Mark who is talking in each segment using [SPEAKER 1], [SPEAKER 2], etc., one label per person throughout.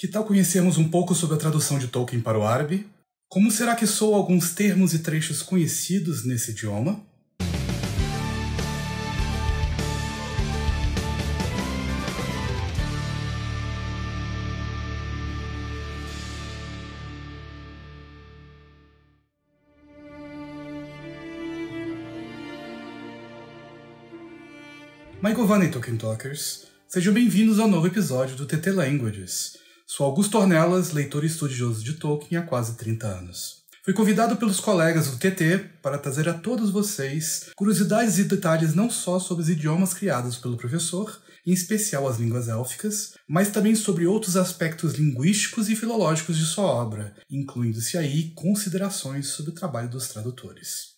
[SPEAKER 1] Que tal conhecermos um pouco sobre a tradução de Tolkien para o árabe? Como será que soam alguns termos e trechos conhecidos nesse idioma? Michael E Tolkien Talkers, sejam bem-vindos ao novo episódio do TT Languages Sou Augusto Ornelas, leitor estudioso de Tolkien há quase 30 anos. Fui convidado pelos colegas do TT para trazer a todos vocês curiosidades e detalhes não só sobre os idiomas criados pelo professor, em especial as línguas élficas, mas também sobre outros aspectos linguísticos e filológicos de sua obra, incluindo-se aí considerações sobre o trabalho dos tradutores.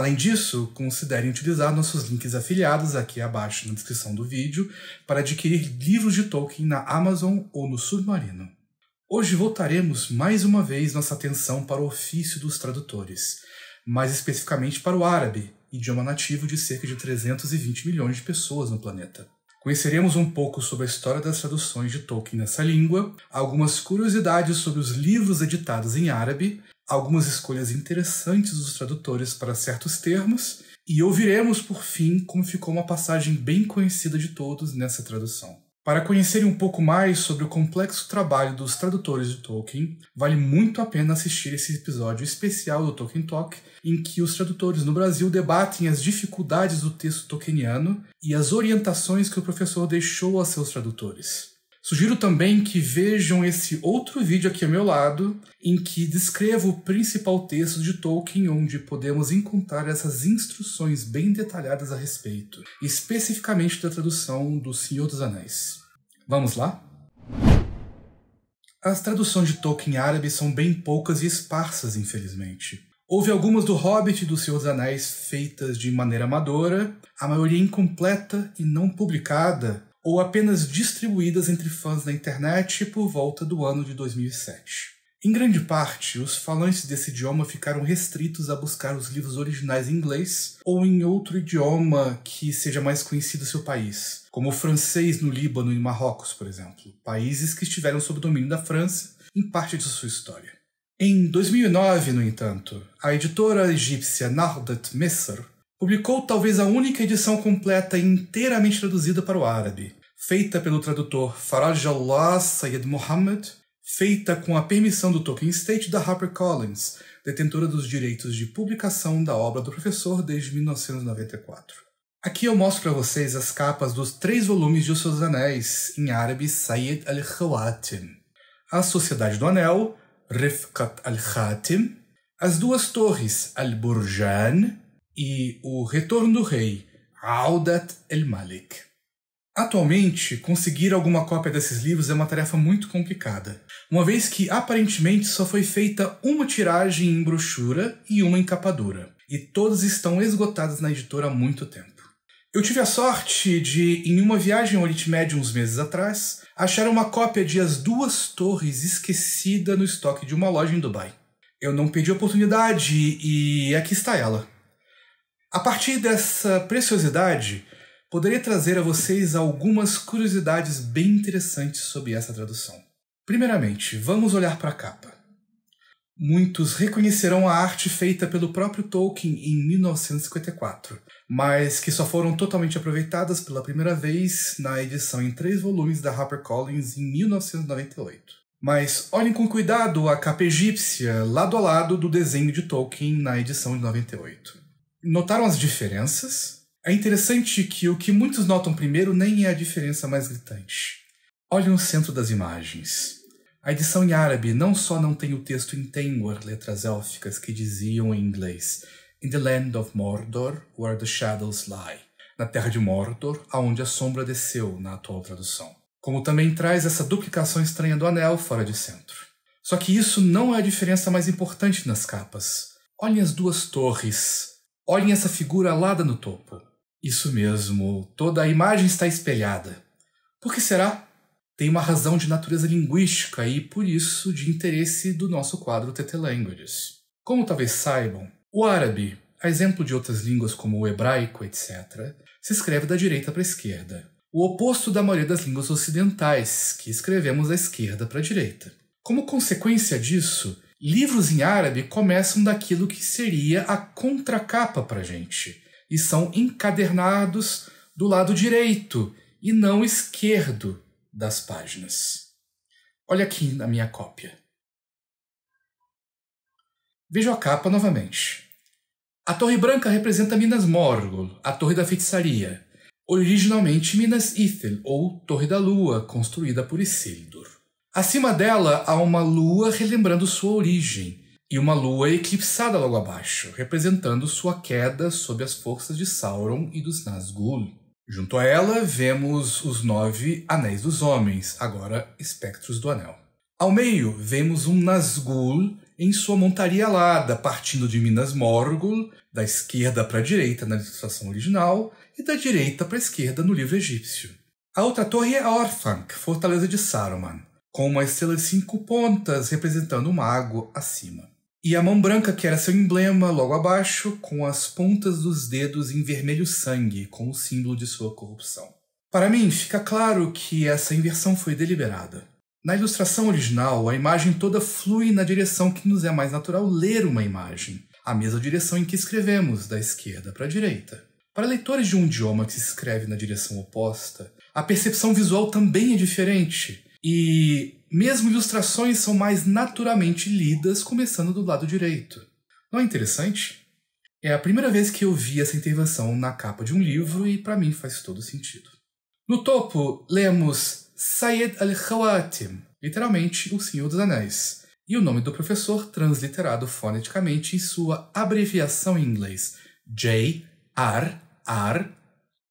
[SPEAKER 1] Além disso, considerem utilizar nossos links afiliados aqui abaixo na descrição do vídeo para adquirir livros de Tolkien na Amazon ou no Submarino. Hoje voltaremos mais uma vez nossa atenção para o ofício dos tradutores, mais especificamente para o árabe, idioma nativo de cerca de 320 milhões de pessoas no planeta. Conheceremos um pouco sobre a história das traduções de Tolkien nessa língua, algumas curiosidades sobre os livros editados em árabe algumas escolhas interessantes dos tradutores para certos termos, e ouviremos por fim como ficou uma passagem bem conhecida de todos nessa tradução. Para conhecerem um pouco mais sobre o complexo trabalho dos tradutores de Tolkien, vale muito a pena assistir esse episódio especial do Tolkien Talk, em que os tradutores no Brasil debatem as dificuldades do texto tolkieniano e as orientações que o professor deixou a seus tradutores. Sugiro também que vejam esse outro vídeo aqui ao meu lado, em que descrevo o principal texto de Tolkien, onde podemos encontrar essas instruções bem detalhadas a respeito, especificamente da tradução do Senhor dos Anéis. Vamos lá? As traduções de Tolkien árabe são bem poucas e esparsas, infelizmente. Houve algumas do Hobbit e do Senhor dos Anéis feitas de maneira amadora, a maioria incompleta e não publicada, ou apenas distribuídas entre fãs na internet por volta do ano de 2007. Em grande parte, os falantes desse idioma ficaram restritos a buscar os livros originais em inglês ou em outro idioma que seja mais conhecido seu país, como o francês no Líbano e Marrocos, por exemplo, países que estiveram sob domínio da França em parte de sua história. Em 2009, no entanto, a editora egípcia Nardat Messer Publicou talvez a única edição completa e inteiramente traduzida para o árabe, feita pelo tradutor Faraj Allah Sayed Mohammed, feita com a permissão do Tolkien State da HarperCollins, detentora dos direitos de publicação da obra do professor desde 1994. Aqui eu mostro para vocês as capas dos três volumes de Os Seus Anéis, em árabe Sayyid al-Khawatim. A Sociedade do Anel, Rifqat al-Khatim. As Duas Torres, Al-Burjan e O Retorno do Rei, Audat el-Malik. Atualmente, conseguir alguma cópia desses livros é uma tarefa muito complicada, uma vez que aparentemente só foi feita uma tiragem em brochura e uma em capa dura, e todas estão esgotadas na editora há muito tempo. Eu tive a sorte de, em uma viagem ao Oriente Médio uns meses atrás, achar uma cópia de As Duas Torres esquecida no estoque de uma loja em Dubai. Eu não perdi a oportunidade e aqui está ela. A partir dessa preciosidade, poderia trazer a vocês algumas curiosidades bem interessantes sobre essa tradução. Primeiramente, vamos olhar para a capa. Muitos reconhecerão a arte feita pelo próprio Tolkien em 1954, mas que só foram totalmente aproveitadas pela primeira vez na edição em três volumes da HarperCollins em 1998. Mas olhem com cuidado a capa egípcia lado a lado do desenho de Tolkien na edição de 98 notaram as diferenças. É interessante que o que muitos notam primeiro nem é a diferença mais gritante. Olhem o centro das imagens. A edição em árabe não só não tem o texto em Tenwar, letras élficas que diziam em inglês In the land of Mordor, where the shadows lie. Na terra de Mordor, aonde a sombra desceu, na atual tradução. Como também traz essa duplicação estranha do anel fora de centro. Só que isso não é a diferença mais importante nas capas. Olhem as duas torres, Olhem essa figura alada no topo. Isso mesmo, toda a imagem está espelhada. Por que será? Tem uma razão de natureza linguística e, por isso, de interesse do nosso quadro TT Languages. Como talvez saibam, o árabe, a exemplo de outras línguas como o hebraico, etc., se escreve da direita para a esquerda, o oposto da maioria das línguas ocidentais, que escrevemos da esquerda para a direita. Como consequência disso, Livros em árabe começam daquilo que seria a contracapa para gente e são encadernados do lado direito e não esquerdo das páginas. Olha aqui na minha cópia. Vejo a capa novamente. A Torre Branca representa Minas Morgul, a Torre da Feitiçaria, originalmente Minas Ithil, ou Torre da Lua, construída por Isil. Acima dela há uma lua relembrando sua origem, e uma lua eclipsada logo abaixo, representando sua queda sob as forças de Sauron e dos Nazgûl. Junto a ela vemos os nove Anéis dos Homens, agora espectros do Anel. Ao meio vemos um Nazgûl em sua montaria alada, partindo de Minas Morgul, da esquerda para a direita na ilustração original e da direita para a esquerda no livro egípcio. A outra torre é Orthanc, fortaleza de Saruman, com uma estrela de cinco pontas representando um mago acima. E a mão branca, que era seu emblema, logo abaixo, com as pontas dos dedos em vermelho sangue, como símbolo de sua corrupção. Para mim, fica claro que essa inversão foi deliberada. Na ilustração original, a imagem toda flui na direção que nos é mais natural ler uma imagem, a mesma direção em que escrevemos, da esquerda para a direita. Para leitores de um idioma que se escreve na direção oposta, a percepção visual também é diferente, e mesmo ilustrações são mais naturalmente lidas, começando do lado direito. Não é interessante? É a primeira vez que eu vi essa intervenção na capa de um livro e para mim faz todo sentido. No topo, lemos Sayed al-Khawatim, literalmente O Senhor dos Anéis, e o nome do professor transliterado foneticamente em sua abreviação em inglês, J.R.R.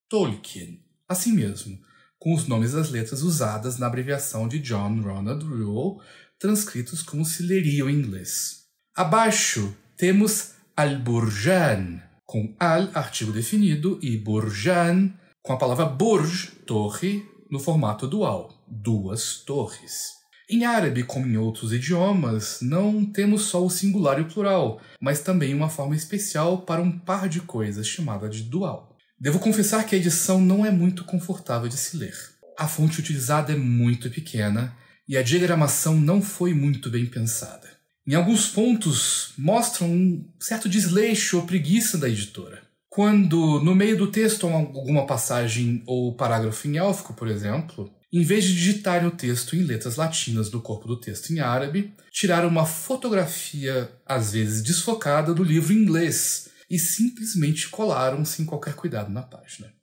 [SPEAKER 1] Tolkien. Assim mesmo, com os nomes das letras usadas na abreviação de John Ronald Reuel, transcritos como se leriam em inglês. Abaixo temos Al-Burjan, com Al, artigo definido, e Burjan, com a palavra Burj, torre, no formato dual, duas torres. Em árabe, como em outros idiomas, não temos só o singular e o plural, mas também uma forma especial para um par de coisas chamada de dual. Devo confessar que a edição não é muito confortável de se ler. A fonte utilizada é muito pequena e a diagramação não foi muito bem pensada. Em alguns pontos, mostram um certo desleixo ou preguiça da editora. Quando, no meio do texto, há alguma passagem ou parágrafo em élfico, por exemplo, em vez de digitarem o texto em letras latinas do corpo do texto em árabe, tiraram uma fotografia, às vezes desfocada, do livro em inglês e simplesmente colaram sem qualquer cuidado na página.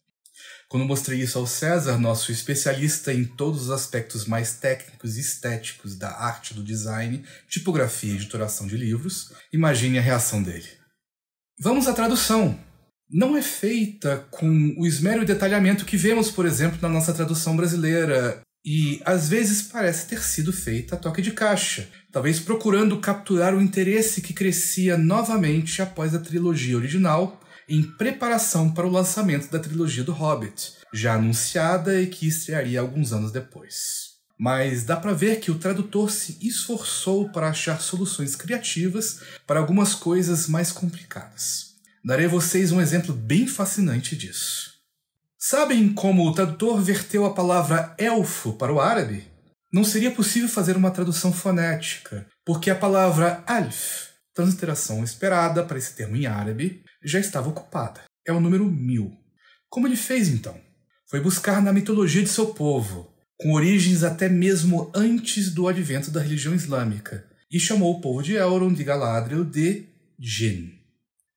[SPEAKER 1] Quando mostrei isso ao César, nosso especialista em todos os aspectos mais técnicos e estéticos da arte do design, tipografia e editoração de livros, imagine a reação dele. Vamos à tradução! Não é feita com o esmero e detalhamento que vemos, por exemplo, na nossa tradução brasileira e às vezes parece ter sido feita a toque de caixa, talvez procurando capturar o interesse que crescia novamente após a trilogia original, em preparação para o lançamento da trilogia do Hobbit, já anunciada e que estrearia alguns anos depois. Mas dá para ver que o tradutor se esforçou para achar soluções criativas para algumas coisas mais complicadas. Darei a vocês um exemplo bem fascinante disso. Sabem como o tradutor verteu a palavra elfo para o árabe? Não seria possível fazer uma tradução fonética, porque a palavra alf, transliteração esperada para esse termo em árabe, já estava ocupada. É o número mil. Como ele fez então? Foi buscar na mitologia de seu povo, com origens até mesmo antes do advento da religião islâmica, e chamou o povo de Elrond de Galadriel de Jinn.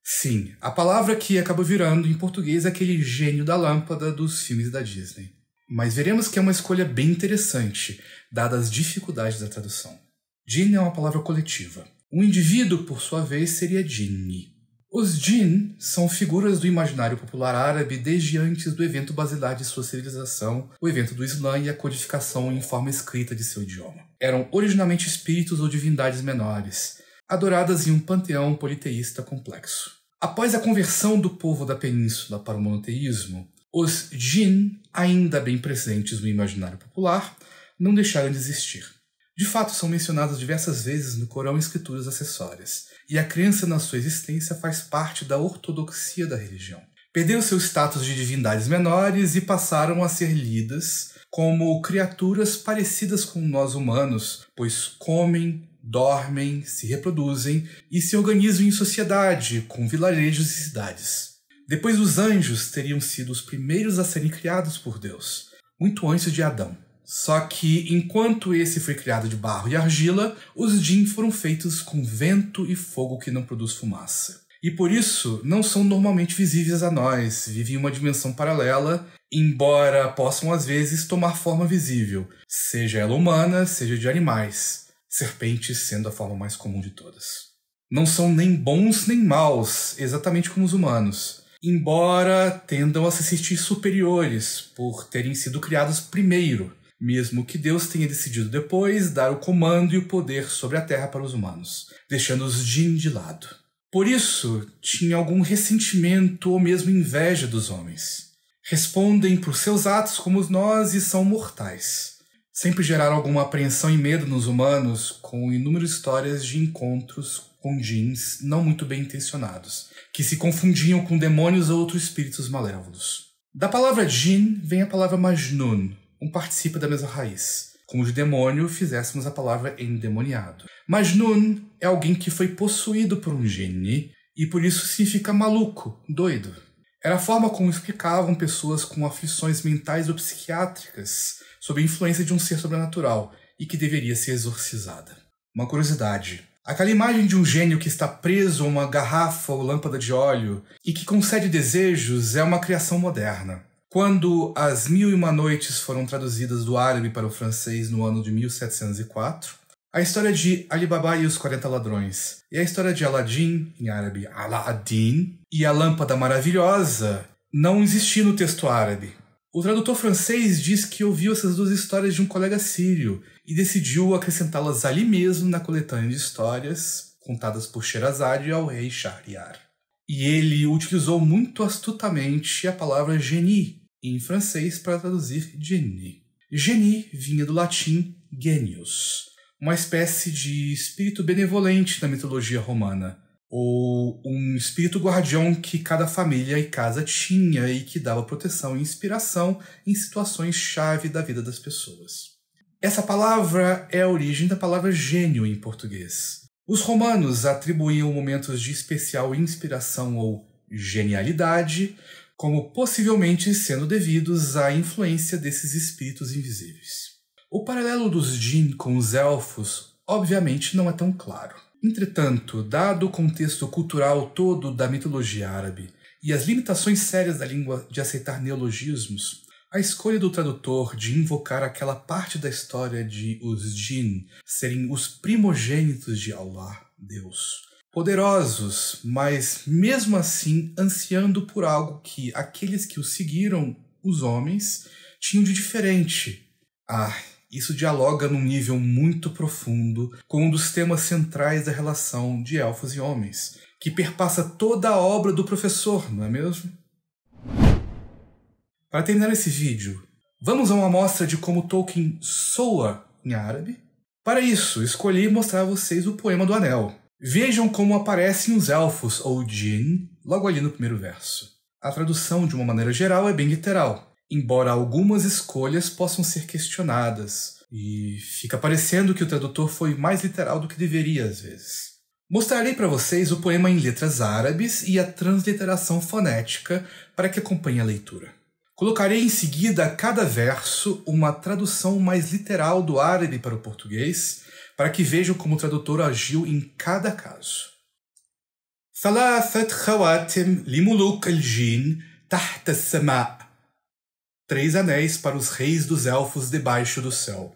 [SPEAKER 1] Sim, a palavra que acaba virando em português é aquele gênio da lâmpada dos filmes da Disney. Mas veremos que é uma escolha bem interessante, dadas as dificuldades da tradução. Jin é uma palavra coletiva. Um indivíduo, por sua vez, seria Jinni. Os jin são figuras do imaginário popular árabe desde antes do evento basilar de sua civilização, o evento do Islã e a codificação em forma escrita de seu idioma. Eram originalmente espíritos ou divindades menores, adoradas em um panteão politeísta complexo. Após a conversão do povo da península para o monoteísmo, os Jin, ainda bem presentes no imaginário popular, não deixaram de existir. De fato, são mencionados diversas vezes no Corão e escrituras acessórias, e a crença na sua existência faz parte da ortodoxia da religião. Perderam seu status de divindades menores e passaram a ser lidas como criaturas parecidas com nós humanos, pois comem, dormem, se reproduzem e se organizam em sociedade, com vilarejos e cidades. Depois, os anjos teriam sido os primeiros a serem criados por Deus, muito antes de Adão. Só que, enquanto esse foi criado de barro e argila, os Jin foram feitos com vento e fogo que não produz fumaça. E por isso, não são normalmente visíveis a nós, vivem em uma dimensão paralela, embora possam às vezes tomar forma visível, seja ela humana, seja de animais serpentes sendo a forma mais comum de todas. Não são nem bons nem maus, exatamente como os humanos, embora tendam a se sentir superiores por terem sido criados primeiro, mesmo que Deus tenha decidido depois dar o comando e o poder sobre a terra para os humanos, deixando os de lado. Por isso, tinha algum ressentimento ou mesmo inveja dos homens. Respondem por seus atos como nós e são mortais sempre geraram alguma apreensão e medo nos humanos, com inúmeras histórias de encontros com jeans não muito bem intencionados, que se confundiam com demônios ou outros espíritos malévolos. Da palavra jin vem a palavra majnun, um participa da mesma raiz, como de demônio fizéssemos a palavra endemoniado. Majnun é alguém que foi possuído por um genie e por isso significa maluco, doido. Era a forma como explicavam pessoas com aflições mentais ou psiquiátricas sob a influência de um ser sobrenatural e que deveria ser exorcizada. Uma curiosidade: aquela imagem de um gênio que está preso a uma garrafa ou lâmpada de óleo e que concede desejos é uma criação moderna. Quando As Mil e Uma Noites foram traduzidas do árabe para o francês no ano de 1704, a história de Alibaba e os 40 Ladrões, e a história de Aladdin, em árabe Aladdin, e a Lâmpada Maravilhosa não existia no texto árabe. O tradutor francês diz que ouviu essas duas histórias de um colega sírio e decidiu acrescentá-las ali mesmo na coletânea de histórias contadas por Sherazade ao rei Shahriar. E ele utilizou muito astutamente a palavra génie, em francês para traduzir genie. Genie vinha do latim genius, uma espécie de espírito benevolente na mitologia romana, ou um espírito guardião que cada família e casa tinha e que dava proteção e inspiração em situações chave da vida das pessoas. Essa palavra é a origem da palavra gênio em português. Os romanos atribuíam momentos de especial inspiração ou genialidade como possivelmente sendo devidos à influência desses espíritos invisíveis. O paralelo dos Jin com os elfos obviamente não é tão claro. Entretanto, dado o contexto cultural todo da mitologia árabe e as limitações sérias da língua de aceitar neologismos, a escolha do tradutor de invocar aquela parte da história de os jin serem os primogênitos de Allah, Deus, poderosos, mas mesmo assim ansiando por algo que aqueles que os seguiram, os homens, tinham de diferente. Ah, isso dialoga num nível muito profundo com um dos temas centrais da relação de elfos e homens, que perpassa toda a obra do professor, não é mesmo? Para terminar esse vídeo, vamos a uma amostra de como Tolkien soa em árabe? Para isso, escolhi mostrar a vocês o poema do Anel. Vejam como aparecem os elfos, ou Djinn, logo ali no primeiro verso. A tradução, de uma maneira geral, é bem literal embora algumas escolhas possam ser questionadas, e fica parecendo que o tradutor foi mais literal do que deveria às vezes. Mostrarei para vocês o poema em letras árabes e a transliteração fonética para que acompanhe a leitura. Colocarei em seguida a cada verso uma tradução mais literal do árabe para o português, para que vejam como o tradutor agiu em cada caso. ثلاثة خواتم لملوك الجين تحت السماء três anéis para os reis dos elfos debaixo do céu.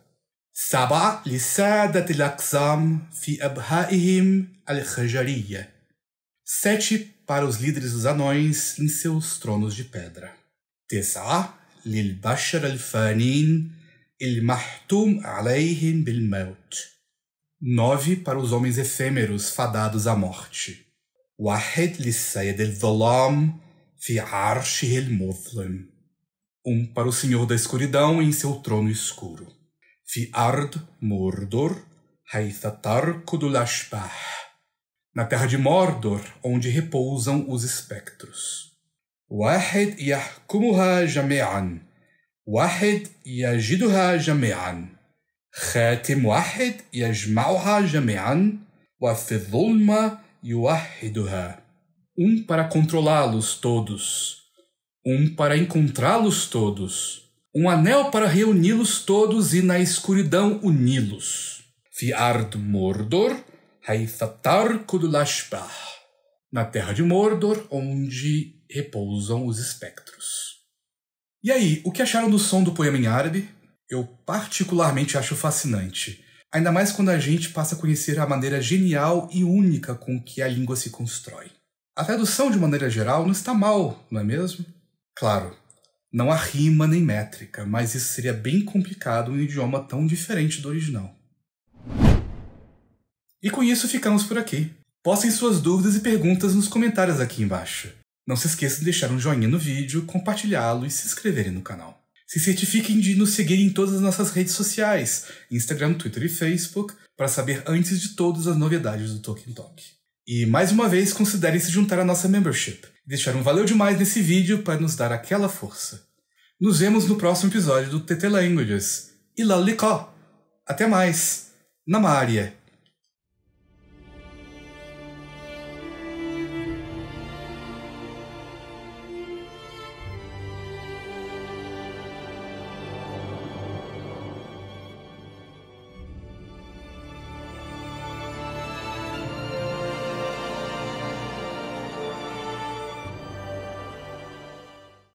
[SPEAKER 1] Saba li sadat al fi abha'ihim al Sete para os líderes dos anões em seus tronos de pedra. Tesa lil bashar al fanin il mahtum alayhim bil maut. Nove para os homens efêmeros fadados à morte. Wahed li sayyid al fi arshi al muthlim um para o Senhor da Escuridão em seu trono escuro. Fi ard Mordor, Haithatar Kudulashpah. Na terra de Mordor, onde repousam os espectros. Wahed yahkumuha jame'an. Wahed yajiduha jame'an. Um para controlá-los todos, um para encontrá-los todos, um anel para reuni-los todos e na escuridão uni-los. Fiard Mordor, Haithatar Na terra de Mordor, onde repousam os espectros. E aí, o que acharam do som do poema em árabe? Eu particularmente acho fascinante, ainda mais quando a gente passa a conhecer a maneira genial e única com que a língua se constrói. A tradução, de maneira geral, não está mal, não é mesmo? Claro, não há rima nem métrica, mas isso seria bem complicado em um idioma tão diferente do original. E com isso ficamos por aqui. Postem suas dúvidas e perguntas nos comentários aqui embaixo. Não se esqueçam de deixar um joinha no vídeo, compartilhá-lo e se inscreverem no canal. Se certifiquem de nos seguir em todas as nossas redes sociais, Instagram, Twitter e Facebook, para saber antes de todas as novidades do Tolkien Talk. E mais uma vez, considerem se juntar à nossa membership deixar um valeu demais nesse vídeo para nos dar aquela força. Nos vemos no próximo episódio do TT Languages. E lalicó! Até mais! Na